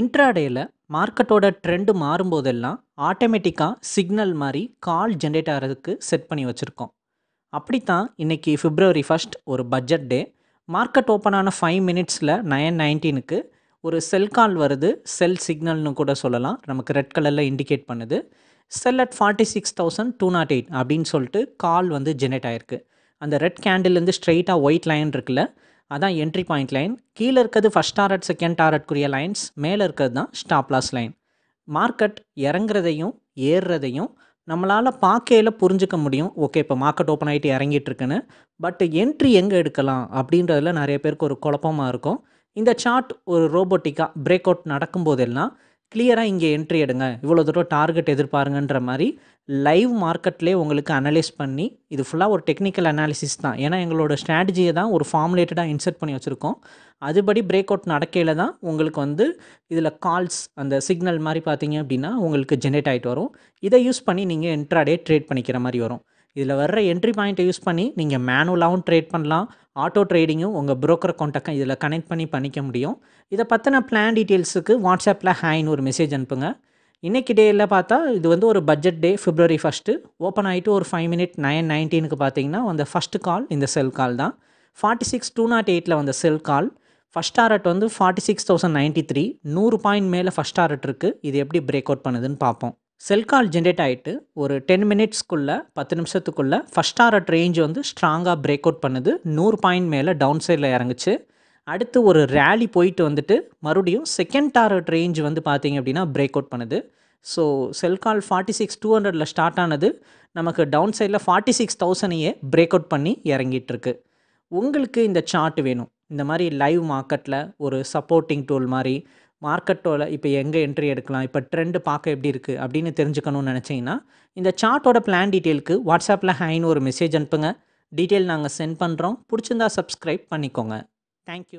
இன்ட்ராடேயில் மார்க்கெட்டோட ட்ரெண்டு மாறும்போதெல்லாம் ஆட்டோமேட்டிக்காக சிக்னல் மாதிரி கால் ஜென்ரேட் ஆகிறதுக்கு செட் பண்ணி வச்சுருக்கோம் அப்படித்தான் இன்றைக்கி ஃபிப்ரவரி ஃபஸ்ட் ஒரு பட்ஜெட் டே மார்க்கெட் ஓப்பன் ஆன ஃபைவ் மினிட்ஸில் நயன் நைன்டீனுக்கு ஒரு செல் கால் வருது செல் சிக்னல்னு கூட சொல்லலாம் நமக்கு ரெட் கலரில் இண்டிகேட் பண்ணுது sell at forty six thousand two naught eight அப்படின்னு சொல்லிட்டு கால் வந்து ஜெனரேட் ஆகிருக்கு அந்த ரெட் இருந்து ஸ்ட்ரெயிட்டாக ஒயிட் லைன் இருக்குல்ல அதான் என்ட்ரி பாயிண்ட் லைன் கீழே இருக்கிறது ஃபஸ்ட் டாரட் செகண்ட் டாரட்குரிய லைன்ஸ் மேலே இருக்கிறது தான் ஸ்டாப்லாஸ் லைன் மார்க்கெட் இறங்குறதையும் ஏறுறதையும் நம்மளால் பார்க்கையில் புரிஞ்சுக்க முடியும் ஓகே இப்போ மார்க்கெட் ஓப்பன் ஆகிட்டு இறங்கிட்டுருக்குன்னு பட் என்ட்ரி எங்கே எடுக்கலாம் அப்படின்றதுல நிறைய பேருக்கு ஒரு குழப்பமாக இருக்கும் இந்த சார்ட் ஒரு ரோபோட்டிக்காக பிரேக் அவுட் நடக்கும்போதெல்லாம் கிளியராக இங்கே என்ட்ரி எடுங்க இவ்வளோ தூரம் டார்கெட் எதிர்பாருங்கன்ற மாதிரி லைவ் மார்க்கெட்லேயே உங்களுக்கு அனலைஸ் பண்ணி இது ஃபுல்லாக ஒரு டெக்னிக்கல் அனாலிசிஸ் தான் ஏன்னா எங்களோட ஸ்ட்ராட்டஜியை தான் ஒரு ஃபார்முலேட்டடாக இன்செர்ட் பண்ணி வச்சுருக்கோம் அதுபடி பிரேக் அவுட் நடக்கையில் தான் உங்களுக்கு வந்து இதில் கால்ஸ் அந்த சிக்னல் மாதிரி பார்த்தீங்க அப்படின்னா உங்களுக்கு ஜென்ரேட் ஆகிட்டு வரும் இதை யூஸ் பண்ணி நீங்கள் என்ட்ராடே ட்ரேட் பண்ணிக்கிற மாதிரி வரும் இதில் வர்ற என்ட்ரி பாயிண்ட்டை யூஸ் பண்ணி நீங்கள் மேனுவலாகவும் ட்ரேட் பண்ணலாம் ஆட்டோ ட்ரேடிங்கும் உங்கள் ப்ரோக்கர் கான்டாக்டை இதில் கனெக்ட் பண்ணி பண்ணிக்க முடியும் இதை பற்றின பிளான் டீட்டெயில்ஸுக்கு வாட்ஸ்அப்பில் ஹேன்னு ஒரு மெசேஜ் அனுப்புங்க இன்றைக்கி டேயில் பார்த்தா இது வந்து ஒரு budget day February first open ஆகிட்டு ஒரு ஃபைவ் மினிட் நைன் நைன்டீனுக்கு பார்த்தீங்கன்னா அந்த ஃபஸ்ட்டு கால் இந்த செல் கால் தான் ஃபார்ட்டி சிக்ஸ் டூ நாட் எயிட்டில் வந்த செல் கால் ஃபஸ்ட் டாரட் வந்து forty six thousand ninety three நூறு பாயிண்ட் மேலே ஃபஸ்ட் டாரட் இருக்குது இது எப்படி பிரேக் அவுட் பண்ணுதுன்னு பார்ப்போம் செல் கால் ஜென்ரேட் ஆகிட்டு ஒரு டென் மினிட்ஸ்க்குள்ளே பத்து நிமிஷத்துக்குள்ளே ஃபஸ்ட் ஆர்ட் ரேஞ்ச் வந்து ஸ்ட்ராங்காக பிரேக் அவுட் பண்ணுது நூறு பாயிண்ட் மேலே டவுன் சைடில் இறங்குச்சு அடுத்து ஒரு ரேலி போயிட்டு வந்துட்டு மறுபடியும் செகண்ட் டாரட் ரேஞ்ச் வந்து பார்த்திங்க அப்படின்னா பிரேக் அவுட் பண்ணுது so sell call forty six two ஹண்ட்ரடில் ஸ்டார்ட் ஆனது நமக்கு டவுன் சைடில் ஃபார்ட்டி சிக்ஸ் தௌசண்டையே பிரேக் அவுட் பண்ணி இறங்கிட்டுருக்கு உங்களுக்கு இந்த சார்ட் வேணும் இந்த மாதிரி லைவ் மார்க்கெட்டில் ஒரு சப்போர்ட்டிங் டூல் மாதிரி மார்க்கெட்டோட இப்போ எங்கே என்ட்ரி எடுக்கலாம் இப்போ ட்ரெண்டு பார்க்க எப்படி இருக்குது அப்படின்னு தெரிஞ்சுக்கணும்னு நினச்சிங்கன்னா இந்த சார்ட்டோட பிளான் டீட்டெயிலுக்கு வாட்ஸ்அப்பில் ஹைன்னு ஒரு மெசேஜ் அனுப்புங்க டீட்டெயில் நாங்கள் சென்ட் பண்ணுறோம் பிடிச்சிருந்தா சப்ஸ்கிரைப் பண்ணிக்கோங்க தேங்க்யூ